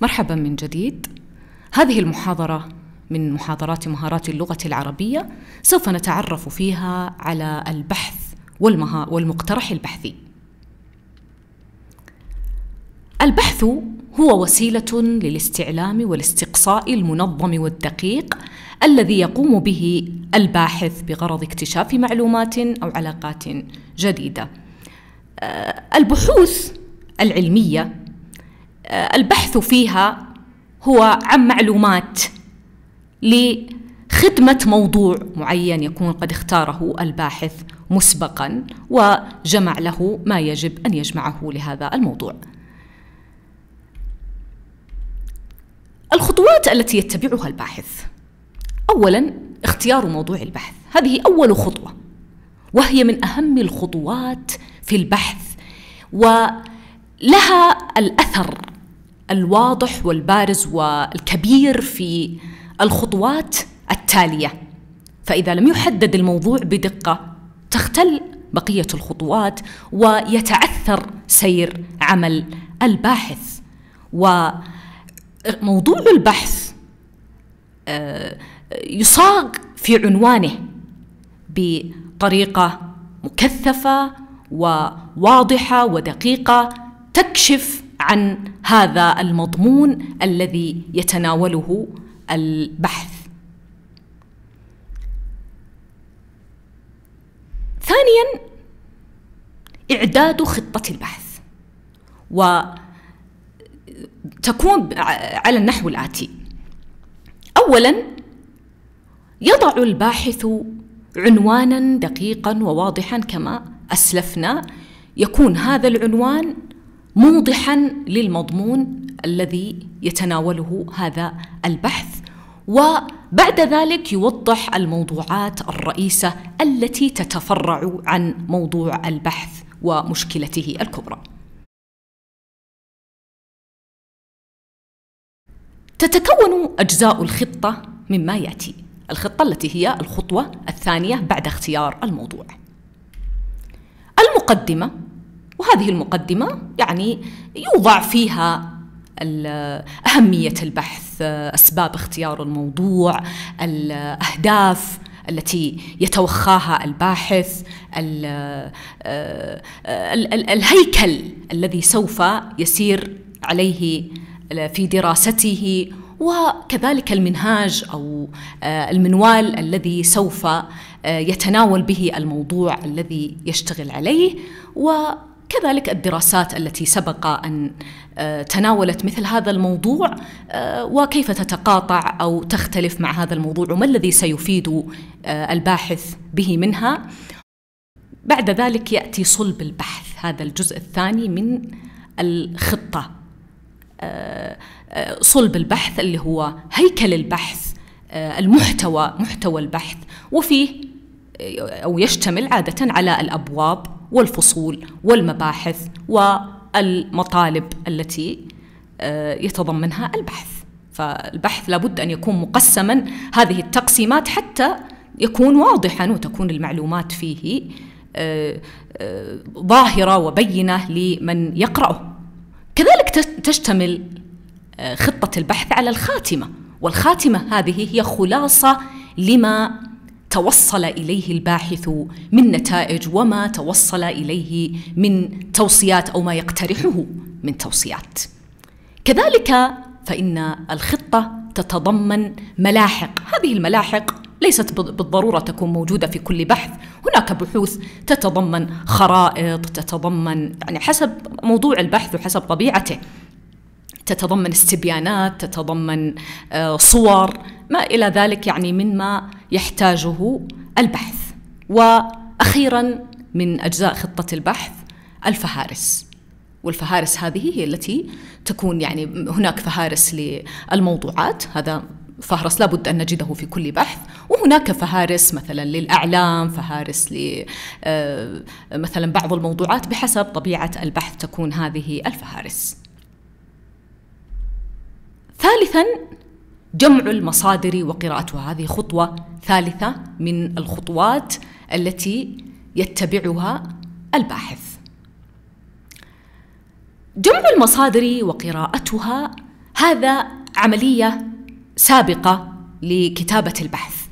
مرحبا من جديد هذه المحاضرة من محاضرات مهارات اللغة العربية سوف نتعرف فيها على البحث والمها والمقترح البحثي البحث هو وسيلة للاستعلام والاستقصاء المنظم والدقيق الذي يقوم به الباحث بغرض اكتشاف معلومات أو علاقات جديدة آه، البحوث العلمية البحث فيها هو عن معلومات لخدمة موضوع معين يكون قد اختاره الباحث مسبقا وجمع له ما يجب أن يجمعه لهذا الموضوع. الخطوات التي يتبعها الباحث اولا اختيار موضوع البحث هذه اول خطوه وهي من اهم الخطوات في البحث ولها الاثر الواضح والبارز والكبير في الخطوات التاليه فاذا لم يحدد الموضوع بدقه تختل بقيه الخطوات ويتعثر سير عمل الباحث وموضوع البحث آه، يصاغ في عنوانه بطريقه مكثفه وواضحه ودقيقه تكشف عن هذا المضمون الذي يتناوله البحث ثانيا اعداد خطه البحث وتكون على النحو الاتي اولا يضع الباحث عنوانا دقيقا وواضحا كما اسلفنا يكون هذا العنوان موضحا للمضمون الذي يتناوله هذا البحث وبعد ذلك يوضح الموضوعات الرئيسه التي تتفرع عن موضوع البحث ومشكلته الكبرى تتكون اجزاء الخطه مما ياتي الخطه التي هي الخطوه الثانيه بعد اختيار الموضوع المقدمه وهذه المقدمة يعني يوضع فيها أهمية البحث أسباب اختيار الموضوع الأهداف التي يتوخاها الباحث الهيكل الذي سوف يسير عليه في دراسته وكذلك المنهاج او آه، المنوال الذي سوف آه، يتناول به الموضوع الذي يشتغل عليه و كذلك الدراسات التي سبق ان آه، تناولت مثل هذا الموضوع آه، وكيف تتقاطع او تختلف مع هذا الموضوع وما الذي سيفيد آه، الباحث به منها بعد ذلك ياتي صلب البحث هذا الجزء الثاني من الخطه صلب البحث اللي هو هيكل البحث المحتوى محتوى البحث وفيه او يشتمل عاده على الابواب والفصول والمباحث والمطالب التي آه، يتضمنها البحث فالبحث لابد أن يكون مقسما هذه التقسيمات حتى يكون واضحا وتكون المعلومات فيه آه، آه، ظاهرة وبينة لمن يقرأه كذلك تشتمل خطة البحث على الخاتمة والخاتمة هذه هي خلاصة لما توصل اليه الباحث من نتائج وما توصل اليه من توصيات او ما يقترحه من توصيات. كذلك فان الخطه تتضمن ملاحق، هذه الملاحق ليست بالضروره تكون موجوده في كل بحث، هناك بحوث تتضمن خرائط، تتضمن يعني حسب موضوع البحث وحسب طبيعته. تتضمن استبيانات، تتضمن آه، صور، ما الى ذلك يعني مما يحتاجه البحث واخيرا من اجزاء خطه البحث الفهارس والفهارس هذه هي التي تكون يعني هناك فهارس للموضوعات هذا فهرس لابد أن نجده في كل بحث وهناك فهارس مثلا للأعلام فهارس آه، مثلا بعض الموضوعات بحسب طبيعة البحث تكون هذه الفهارس ثالثا جمع المصادر وقراءتها هذه خطوة ثالثة من الخطوات التي يتبعها الباحث جمع المصادر وقراءتها هذا عملية سابقة لكتابة البحث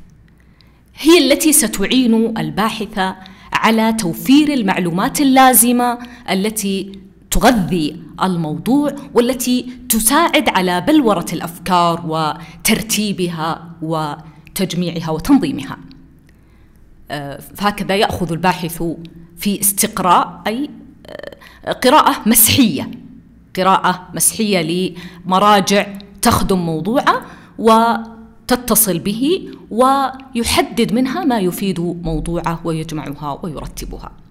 هي التي ستعين الباحث على توفير المعلومات اللازمة التي تغذي الموضوع والتي تساعد على بلوره الافكار وترتيبها وتجميعها وتنظيمها آه، فهكذا ياخذ الباحث في استقراء اي آه، قراءه مسحيه قراءه مسحيه لمراجع تخدم موضوعه وتتصل به ويحدد منها ما يفيد موضوعه ويجمعها ويرتبها